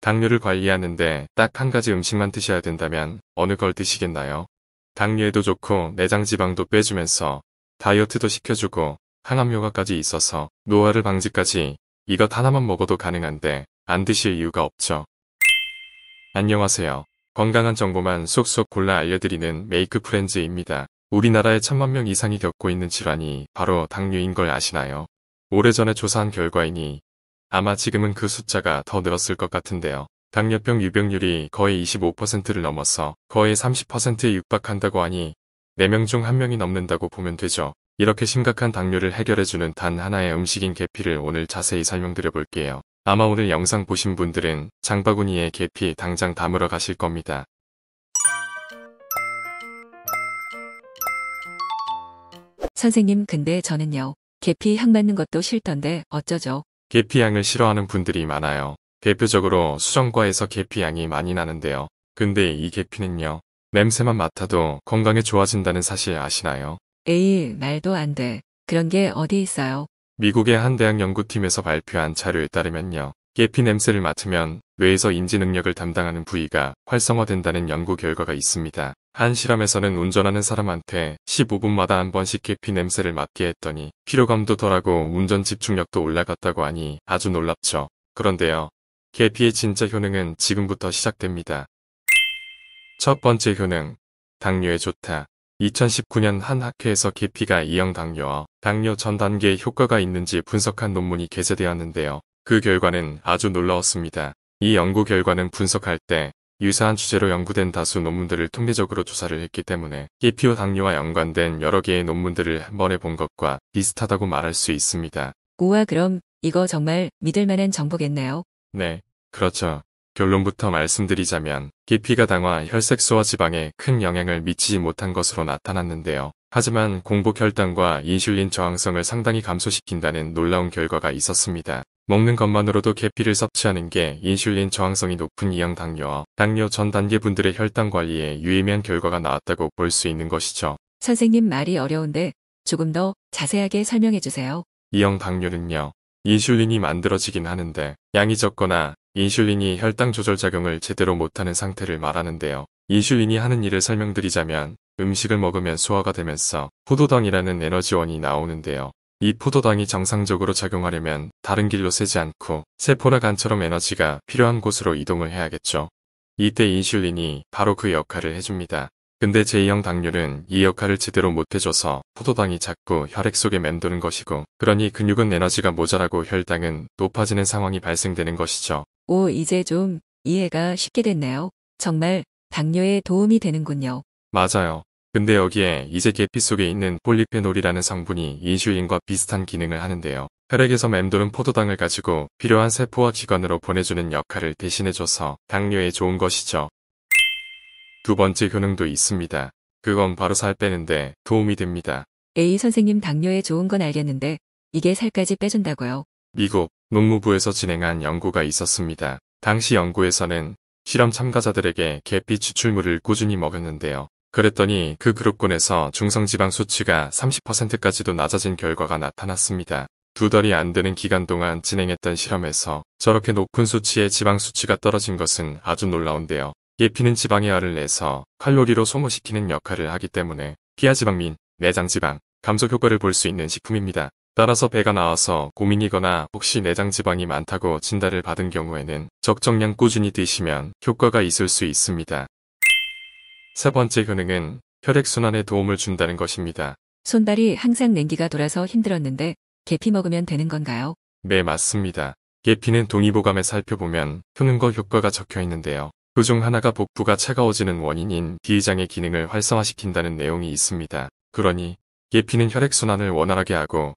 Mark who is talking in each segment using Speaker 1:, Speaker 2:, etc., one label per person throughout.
Speaker 1: 당뇨를 관리하는데 딱 한 가지 음식만 드셔야 된다면 어느 걸 드시겠나요? 당뇨에도 좋고 내장지방도 빼주면서 다이어트도 시켜주고 항암효과까지 있어서 노화를 방지까지 이것 하나만 먹어도 가능한데 안 드실 이유가 없죠. 안녕하세요. 건강한 정보만 쏙쏙 골라 알려드리는 메이크 프렌즈입니다. 우리나라의 천만 명 이상이 겪고 있는 질환이 바로 당뇨인 걸 아시나요? 오래전에 조사한 결과이니 아마 지금은 그 숫자가 더 늘었을 것 같은데요. 당뇨병 유병률이 거의 25%를 넘어서 거의 30%에 육박한다고 하니 4명 중 1명이 넘는다고 보면 되죠. 이렇게 심각한 당뇨를 해결해주는 단 하나의 음식인 계피를 오늘 자세히 설명드려 볼게요. 아마 오늘 영상 보신 분들은 장바구니에 계피 당장 담으러 가실 겁니다.
Speaker 2: 선생님 근데 저는요. 계피 향맞는 것도 싫던데 어쩌죠?
Speaker 1: 계피향을 싫어하는 분들이 많아요. 대표적으로 수정과에서 계피향이 많이 나는데요. 근데 이 계피는요. 냄새만 맡아도 건강에 좋아진다는 사실 아시나요?
Speaker 2: 에이, 말도 안 돼. 그런 게 어디 있어요?
Speaker 1: 미국의 한 대학 연구팀에서 발표한 자료에 따르면요. 계피 냄새를 맡으면 뇌에서 인지 능력을 담당하는 부위가 활성화된다는 연구 결과가 있습니다. 한 실험에서는 운전하는 사람한테 15분마다 한 번씩 계피 냄새를 맡게 했더니 피로감도 덜하고 운전 집중력도 올라갔다고 하니 아주 놀랍죠. 그런데요. 계피의 진짜 효능은 지금부터 시작됩니다. 첫 번째 효능. 당뇨에 좋다. 2019년 한 학회에서 계피가 2형 당뇨와 당뇨 전 단계에 효과가 있는지 분석한 논문이 게재되었는데요. 그 결과는 아주 놀라웠습니다. 이 연구 결과는 분석할 때 유사한 주제로 연구된 다수 논문들을 통계적으로 조사를 했기 때문에 EPO 당뇨와 연관된 여러 개의 논문들을 한 번에 본 것과 비슷하다고 말할 수 있습니다.
Speaker 2: 우와 그럼 이거 정말 믿을 만한 정보겠나요?
Speaker 1: 네, 그렇죠. 결론부터 말씀드리자면 깊이가 당화 혈색소와 지방에 큰 영향을 미치지 못한 것으로 나타났는데요. 하지만 공복혈당과 인슐린 저항성을 상당히 감소시킨다는 놀라운 결과가 있었습니다. 먹는 것만으로도 계피를 섭취하는 게 인슐린 저항성이 높은 이형 당뇨와 당뇨 전 단계 분들의 혈당 관리에 유의미한 결과가 나왔다고 볼 수 있는 것이죠.
Speaker 2: 선생님 말이 어려운데 조금 더 자세하게 설명해 주세요.
Speaker 1: 이형 당뇨는요. 인슐린이 만들어지긴 하는데 양이 적거나 인슐린이 혈당 조절 작용을 제대로 못하는 상태를 말하는데요. 인슐린이 하는 일을 설명드리자면 음식을 먹으면 소화가 되면서 포도당이라는 에너지원이 나오는데요. 이 포도당이 정상적으로 작용하려면 다른 길로 새지 않고 세포나 간처럼 에너지가 필요한 곳으로 이동을 해야겠죠. 이때 인슐린이 바로 그 역할을 해줍니다. 근데 제2형 당뇨는 이 역할을 제대로 못해줘서 포도당이 자꾸 혈액 속에 맴도는 것이고 그러니 근육은 에너지가 모자라고 혈당은 높아지는 상황이 발생되는 것이죠.
Speaker 2: 오 이제 좀 이해가 쉽게 됐네요. 정말 당뇨에 도움이 되는군요.
Speaker 1: 맞아요. 근데 여기에 이제 계피 속에 있는 폴리페놀이라는 성분이 이슈인과 비슷한 기능을 하는데요. 혈액에서 맴도는 포도당을 가지고 필요한 세포와 기관으로 보내주는 역할을 대신해줘서 당뇨에 좋은 것이죠. 두 번째 효능도 있습니다. 그건 바로 살 빼는데 도움이 됩니다.
Speaker 2: A 선생님 당뇨에 좋은 건 알겠는데 이게 살까지 빼준다고요?
Speaker 1: 미국 농무부에서 진행한 연구가 있었습니다. 당시 연구에서는 실험 참가자들에게 계피 추출물을 꾸준히 먹였는데요. 그랬더니 그 그룹군에서 중성지방 수치가 30%까지도 낮아진 결과가 나타났습니다. 두 달이 안 되는 기간 동안 진행했던 실험에서 저렇게 높은 수치의 지방 수치가 떨어진 것은 아주 놀라운데요. 예피는 지방의 알을 내서 칼로리로 소모시키는 역할을 하기 때문에 피하지방및 내장지방, 감소 효과를 볼 수 있는 식품입니다. 따라서 배가 나와서 고민이거나 혹시 내장지방이 많다고 진단을 받은 경우에는 적정량 꾸준히 드시면 효과가 있을 수 있습니다. 세 번째 효능은 혈액순환에 도움을 준다는 것입니다.
Speaker 2: 손발이 항상 냉기가 돌아서 힘들었는데 계피 먹으면 되는 건가요?
Speaker 1: 네, 맞습니다. 계피는 동의보감에 살펴보면 효능과 효과가 적혀 있는데요. 그 중 하나가 복부가 차가워지는 원인인 비위장의 기능을 활성화시킨다는 내용이 있습니다. 그러니 계피는 혈액순환을 원활하게 하고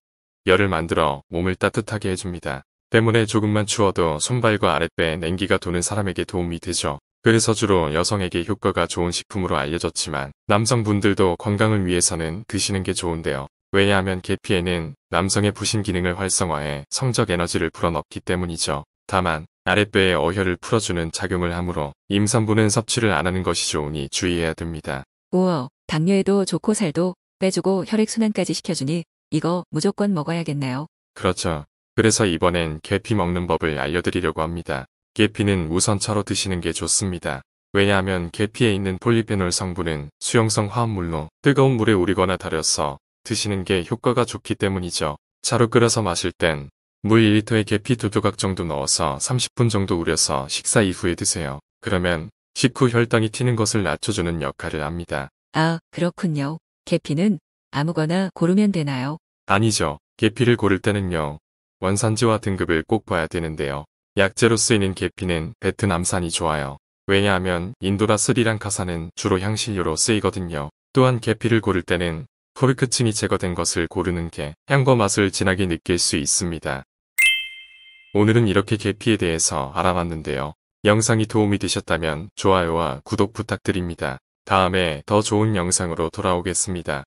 Speaker 1: 열을 만들어 몸을 따뜻하게 해줍니다. 때문에 조금만 추워도 손발과 아랫배에 냉기가 도는 사람에게 도움이 되죠. 그래서 주로 여성에게 효과가 좋은 식품으로 알려졌지만 남성분들도 건강을 위해서는 드시는 게 좋은데요. 왜냐하면 계피에는 남성의 부신 기능을 활성화해 성적 에너지를 불어넣기 때문이죠. 다만 아랫배의 어혈을 풀어주는 작용을 하므로 임산부는 섭취를 안 하는 것이 좋으니 주의해야 됩니다.
Speaker 2: 우와, 당뇨에도 좋고 살도 빼주고 혈액순환까지 시켜주니 이거 무조건 먹어야겠네요.
Speaker 1: 그렇죠. 그래서 이번엔 계피 먹는 법을 알려드리려고 합니다. 계피는 우선 차로 드시는 게 좋습니다. 왜냐하면 계피에 있는 폴리페놀 성분은 수용성 화합물로 뜨거운 물에 우리거나 달여서 드시는 게 효과가 좋기 때문이죠. 차로 끓여서 마실 땐 물1리터에 계피 두 조각 정도 넣어서 30분 정도 우려서 식사 이후에 드세요. 그러면 식후 혈당이 튀는 것을 낮춰주는 역할을 합니다.
Speaker 2: 아, 그렇군요. 계피는 아무거나 고르면 되나요?
Speaker 1: 아니죠. 계피를 고를 때는요. 원산지와 등급을 꼭 봐야 되는데요. 약재로 쓰이는 계피는 베트남산이 좋아요. 왜냐하면 인도라 스리랑카산은 주로 향신료로 쓰이거든요. 또한 계피를 고를 때는 코르크층이 제거된 것을 고르는 게 향과 맛을 진하게 느낄 수 있습니다. 오늘은 이렇게 계피에 대해서 알아봤는데요. 영상이 도움이 되셨다면 좋아요와 구독 부탁드립니다. 다음에 더 좋은 영상으로 돌아오겠습니다.